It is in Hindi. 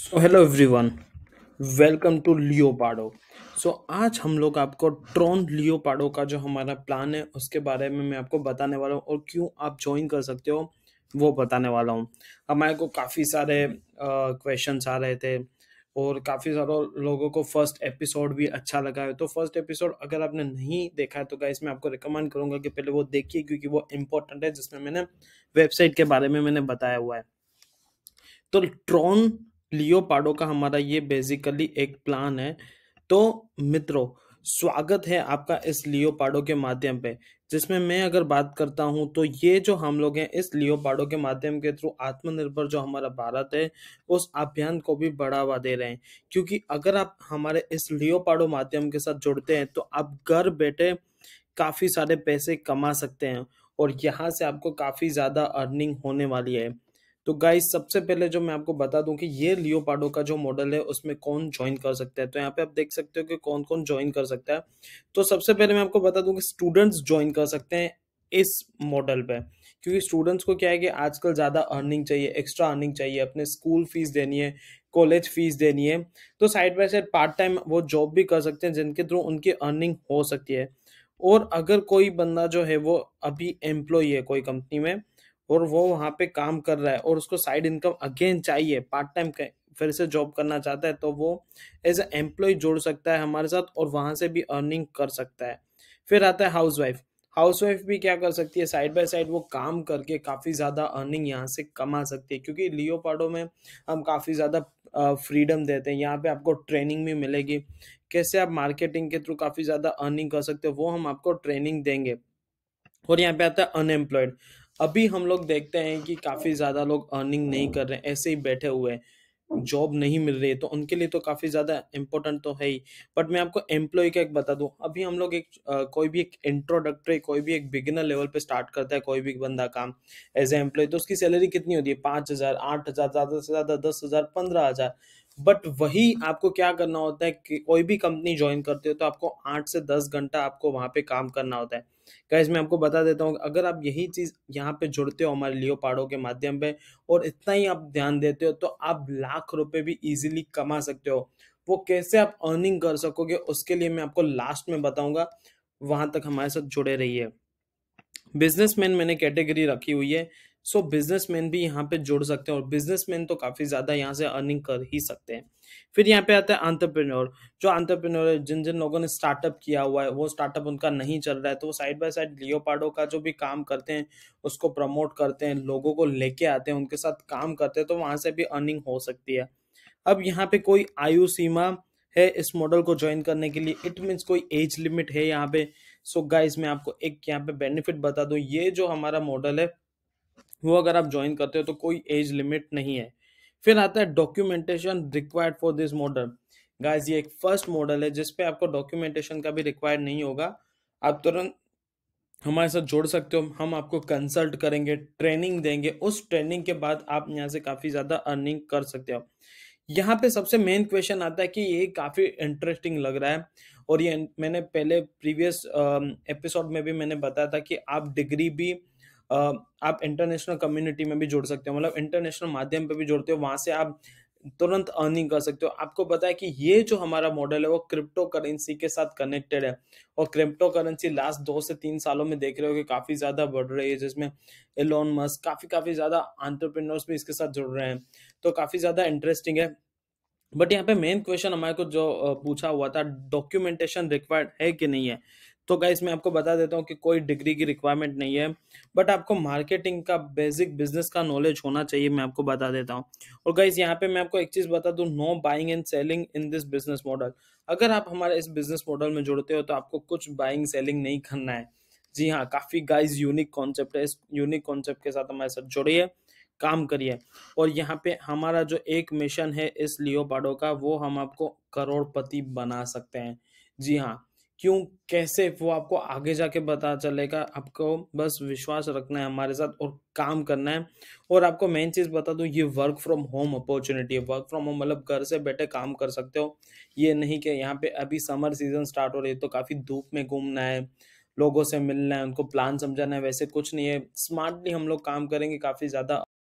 so hello everyone welcome to लियोपाडो सो आज हम लोग आपको ट्रॉन लियोपाडो का जो हमारा प्लान है उसके बारे में मैं आपको बताने वाला हूँ और क्यों आप ज्वाइन कर सकते हो वो बताने वाला हूँ हमारे को काफ़ी सारे क्वेश्चंस आ रहे थे और काफ़ी सारे लोगों को फर्स्ट एपिसोड भी अच्छा लगा है तो फर्स्ट एपिसोड अगर आपने नहीं देखा है तो गाइस मैं आपको रिकमेंड करूँगा कि पहले वो देखिए क्योंकि वो इम्पोर्टेंट है जिसमें मैंने वेबसाइट के बारे में मैंने बताया हुआ है तो ट्रॉन लियोपाडो का हमारा ये बेसिकली एक प्लान है तो मित्रों स्वागत है आपका इस लियोपाडो के माध्यम पे जिसमें मैं अगर बात करता हूँ तो ये जो हम लोग हैं इस लियोपाडो के माध्यम के थ्रू आत्मनिर्भर जो हमारा भारत है उस अभियान को भी बढ़ावा दे रहे हैं क्योंकि अगर आप हमारे इस लियोपाडो माध्यम के साथ जुड़ते हैं तो आप घर बैठे काफ़ी सारे पैसे कमा सकते हैं और यहाँ से आपको काफ़ी ज़्यादा अर्निंग होने वाली है तो गाइस सबसे पहले जो मैं आपको बता दूं कि ये लियोपार्डो का जो मॉडल है उसमें कौन ज्वाइन कर सकता है तो यहाँ पे आप देख सकते हो कि कौन कौन ज्वाइन कर सकता है तो सबसे पहले मैं आपको बता दूं कि स्टूडेंट्स ज्वाइन कर सकते हैं इस मॉडल पे क्योंकि स्टूडेंट्स को क्या है कि आजकल ज़्यादा अर्निंग चाहिए एक्स्ट्रा अर्निंग चाहिए अपने स्कूल फीस देनी है कॉलेज फीस देनी है तो side by side part time वो जॉब भी कर सकते हैं जिनके थ्रू उनकी अर्निंग हो सकती है और अगर कोई बंदा जो है वो अभी एम्प्लॉय है कोई कंपनी में और वो वहाँ पे काम कर रहा है और उसको साइड इनकम अगेन चाहिए पार्ट टाइम फिर से जॉब करना चाहता है तो वो एज ए एम्प्लॉय जोड़ सकता है हमारे साथ और वहाँ से भी अर्निंग कर सकता है फिर आता है हाउस वाइफ हाउस वाइफ भी क्या कर सकती है साइड बाय साइड वो काम करके काफ़ी ज़्यादा अर्निंग यहाँ से कमा सकती है क्योंकि लियो पाडो में हम काफ़ी ज़्यादा फ्रीडम देते हैं यहाँ पे आपको ट्रेनिंग भी मिलेगी कैसे आप मार्केटिंग के थ्रू काफ़ी ज़्यादा अर्निंग कर सकते हो वो हम आपको ट्रेनिंग देंगे और यहाँ पे आता है अनएम्प्लॉयड अभी हम लोग देखते हैं कि काफ़ी ज़्यादा लोग अर्निंग नहीं कर रहे हैं ऐसे ही बैठे हुए हैं जॉब नहीं मिल रही है तो उनके लिए तो काफ़ी ज़्यादा इम्पोर्टेंट तो है ही बट मैं आपको एम्प्लॉय का एक बता दूँ अभी हम लोग एक आ, कोई भी एक इंट्रोडक्टरी कोई भी एक बिगिनर लेवल पे स्टार्ट करता है कोई भी बंदा काम एज ए एम्प्लॉय तो उसकी सैलरी कितनी होती है पाँच हज़ार आठ हज़ार ज़्यादा से ज़्यादा दस हज़ार पंद्रह हज़ार बट वही आपको क्या करना होता है कि कोई भी कंपनी ज्वाइन करते हो तो आपको आठ से दस घंटा आपको वहाँ पे काम करना होता है गाइज मैं आपको बता देता हूँ अगर आप यही चीज़ यहाँ पे जुड़ते हो हमारे लियो पाड़ो के माध्यम पे और इतना ही आप ध्यान देते हो तो आप लाख रुपए भी इजीली कमा सकते हो वो कैसे आप अर्निंग कर सकोगे उसके लिए मैं आपको लास्ट में बताऊंगा वहां तक हमारे साथ जुड़े रहिए बिजनेसमैन मैंने कैटेगरी रखी हुई है सो बिजनेसमैन भी यहाँ पे जुड़ सकते हैं और बिजनेसमैन तो काफ़ी ज़्यादा यहाँ से अर्निंग कर ही सकते हैं फिर यहाँ पे आता है आंट्रप्रनोर जो आंट्रप्रनोर है जिन जिन लोगों ने स्टार्टअप किया हुआ है वो स्टार्टअप उनका नहीं चल रहा है तो वो साइड बाय साइड पार्डो का जो भी काम करते हैं उसको प्रमोट करते हैं लोगों को लेके आते हैं उनके साथ काम करते हैं तो वहां से भी अर्निंग हो सकती है अब यहाँ पे कोई आयु सीमा है इस मॉडल को ज्वाइन करने के लिए इट मीन्स कोई एज लिमिट है यहाँ पे सो so गाइस मैं आपको एक यहाँ पे बेनिफिट बता दूँ ये जो हमारा मॉडल है वो अगर आप ज्वाइन करते हो तो कोई एज लिमिट नहीं है फिर आता है documentation required for this model guys ये एक फर्स्ट मॉडल है जिसपे आपको डॉक्यूमेंटेशन का भी रिक्वायर्ड नहीं होगा आप तुरंत हमारे साथ जोड़ सकते हो हम आपको कंसल्ट करेंगे ट्रेनिंग देंगे उस ट्रेनिंग के बाद आप यहाँ से काफ़ी ज़्यादा अर्निंग कर सकते हो यहाँ पे सबसे मेन क्वेश्चन आता है कि ये काफ़ी इंटरेस्टिंग लग रहा है और ये मैंने पहले प्रीवियस एपिसोड में भी मैंने बताया था कि आप डिग्री भी आप इंटरनेशनल कम्युनिटी में भी जुड़ सकते हो मतलब इंटरनेशनल माध्यम पे भी जुड़ते हो वहां से आप तुरंत अर्निंग कर सकते हो आपको पता है कि ये जो हमारा मॉडल है वो क्रिप्टो करेंसी के साथ कनेक्टेड है और क्रिप्टो करेंसी लास्ट दो से तीन सालों में देख रहे हो कि काफ़ी ज़्यादा बढ़ रही है जिसमें एलोन मस्क काफ़ी काफ़ी ज़्यादा आंट्रप्रनर्स भी इसके साथ जुड़ रहे हैं तो काफ़ी ज़्यादा इंटरेस्टिंग है बट यहाँ पे मेन क्वेश्चन हमारे को जो पूछा हुआ था डॉक्यूमेंटेशन रिक्वायर्ड है कि नहीं है तो गाइस मैं आपको बता देता हूँ कि कोई डिग्री की रिक्वायरमेंट नहीं है बट आपको मार्केटिंग का बेसिक बिजनेस का नॉलेज होना चाहिए मैं आपको बता देता हूँ और गाइस यहाँ पे मैं आपको एक चीज़ बता दूँ no buying and selling in this business model अगर आप हमारे इस बिजनेस मॉडल में जुड़ते हो तो आपको कुछ बाइंग सेलिंग नहीं करना है जी हाँ काफ़ी गाइज यूनिक कॉन्सेप्ट है इस यूनिक कॉन्सेप्ट के साथ हमारे साथ जुड़िए काम करिए और यहाँ पे हमारा जो एक मिशन है इस लियो पाडो का वो हम आपको करोड़पति बना सकते हैं जी हाँ क्यों कैसे वो आपको आगे जाके पता चलेगा आपको बस विश्वास रखना है हमारे साथ और काम करना है और आपको मेन चीज़ बता दूँ ये वर्क फ्रॉम होम अपॉर्चुनिटी है वर्क फ्रॉम होम मतलब घर से बैठे काम कर सकते हो ये नहीं कि यहाँ पे अभी समर सीजन स्टार्ट हो रही है तो काफ़ी धूप में घूमना है लोगों से मिलना है उनको प्लान समझाना है वैसे कुछ नहीं है स्मार्टली हम लोग काम करेंगे काफ़ी ज़्यादा